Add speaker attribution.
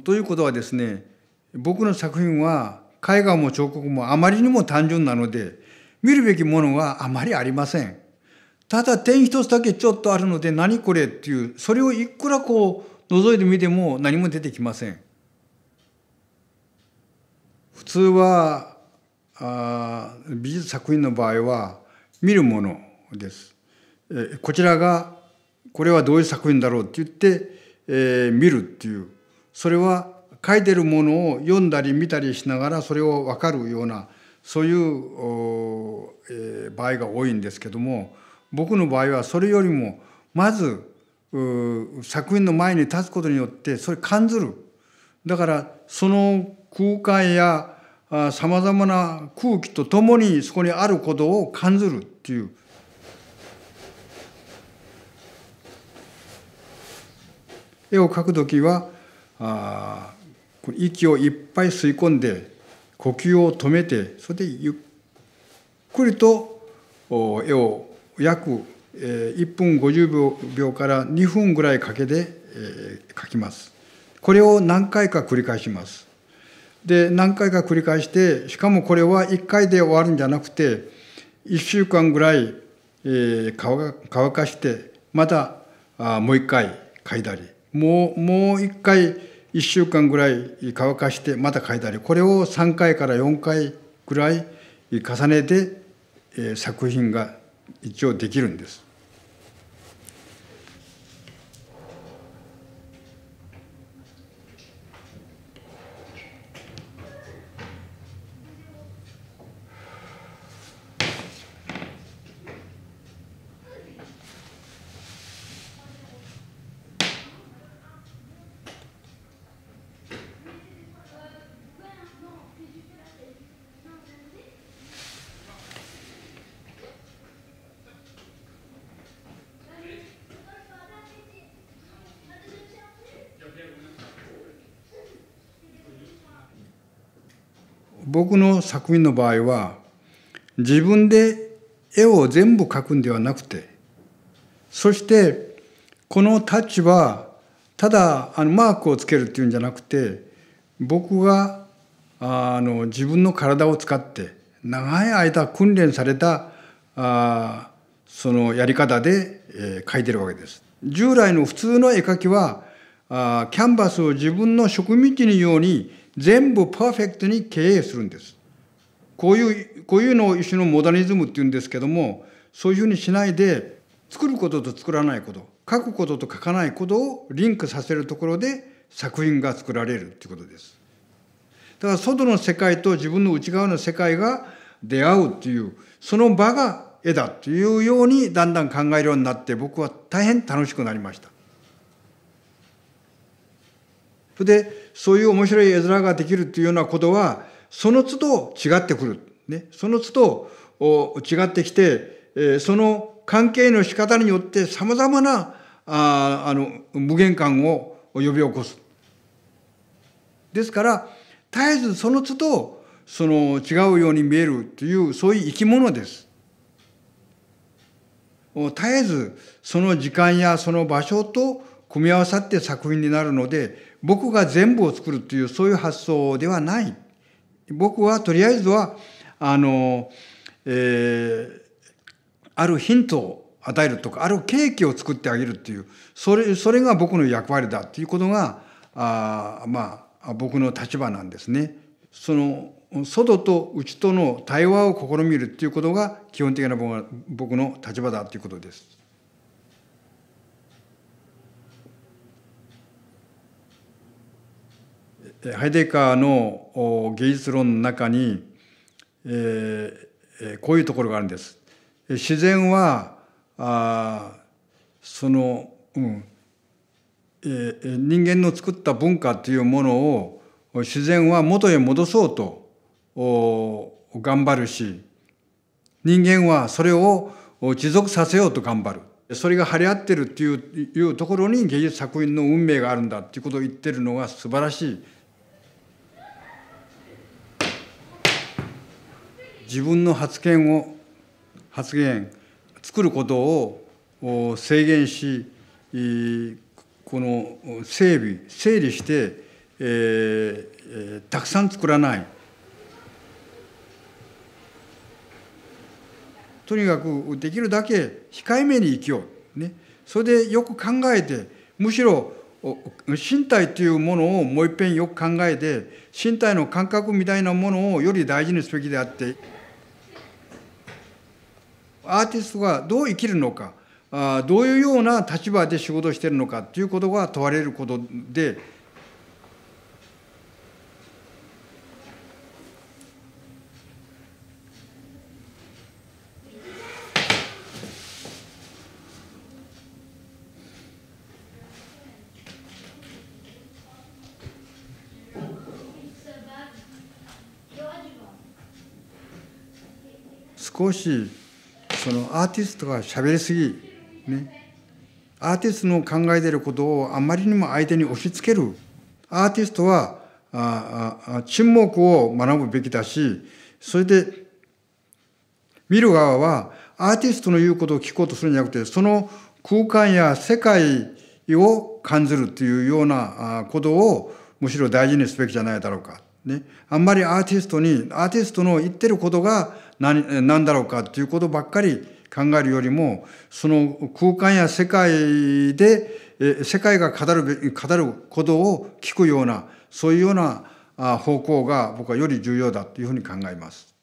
Speaker 1: ということはですね僕の作品は絵画も彫刻もあまりにも単純なので見るべきものはあまりありません。ただ点一つだけちょっとあるので何これっていうそれをいくらこう覗いてみても何も出てきません。普通はあ美術作品の場合は見るものです。えこちらがこれはどういう作品だろうって言って、えー、見るっていうそれは書いてるものを読んだり見たりしながらそれを分かるようなそういう、えー、場合が多いんですけども僕の場合はそれよりもまず作品の前に立つことによってそれ感ずるだからその空間やさまざまな空気とともにそこにあることを感ずるっていう。絵を描く時はあ息をいっぱい吸い込んで呼吸を止めてそれでゆっくりと絵を約1分50秒から2分ぐらいかけて描きます。これを何回か繰り返します。で何回か繰り返してしかもこれは1回で終わるんじゃなくて1週間ぐらい、乾かしてまたもう1回書いたりもうもう1回1週間ぐらい乾かしてまた書いたりこれを3回から4回ぐらい重ねて作品が一応できるんです。僕の作品の場合は自分で絵を全部描くんではなくてそしてこのタッチはただあのマークをつけるっていうんじゃなくて僕があの自分の体を使って長い間訓練されたあそのやり方で、えー、描いてるわけです。従来の普通の絵描きはあキャンバスを自分の植民地のように全部パーフェクトに経営するんです。こういう、こういうのを一種のモダニズムって言うんですけども、そういうふうにしないで、作ることと作らないこと、書くことと書かないことをリンクさせるところで作品が作られるっていうことです。だから外の世界と自分の内側の世界が出会うっていう、その場が絵だというようにだんだん考えるようになって僕は大変楽しくなりました。それで、そういう面白い絵面ができるっていうようなことは、その都度違ってくる。ね、その都度違ってきて、えー、その関係の仕方によって様々なああの無限感を呼び起こす。ですから、絶えずその都度その違うように見えるという、そういう生き物です。絶えずその時間やその場所と組み合わさって作品になるので僕が全部を作るというそういう発想ではない僕はとりあえずはあの、えー、あるヒントを与えるとかあるケーキを作ってあげるっていうそれそれが僕の役割だっていうことがあまあ僕の立場なんですね。その外と内との対話を試みるっていうことが基本的な僕の立場だっていうことです。ハイデカーの芸術論の中に、えー、こういうところがあるんです。自然はあその、うんえー、人間の作った文化というものを自然は元へ戻そうと頑張るし人間はそれを持続させようと頑張るそれが張り合ってるっていういうところに芸術作品の運命があるんだっていうことを言ってるのが素晴らしい自分の発言を発言作ることを制限しこの整備整理して、えーたくさん作らないとにかくできるだけ控えめに生きよう、ね、それでよく考えてむしろ身体というものをもういっぺんよく考えて身体の感覚みたいなものをより大事にすべきであってアーティストがどう生きるのかあどういうような立場で仕事してるのかということが問われることで少しそのアーティストが喋りすぎ、ね、アーティストの考えていることをあまりにも相手に押し付けるアーティストはああ沈黙を学ぶべきだしそれで見る側はアーティストの言うことを聞こうとするんじゃなくてその空間や世界を感じるというようなことをむしろ大事にすべきじゃないだろうか。ね、あんまりアーティストにアーティストの言ってることが何何だろうかっていうことばっかり考えるよりもその空間や世界で世界が語る語ることを聞くようなそういうような方向が僕はより重要だというふうに考えます。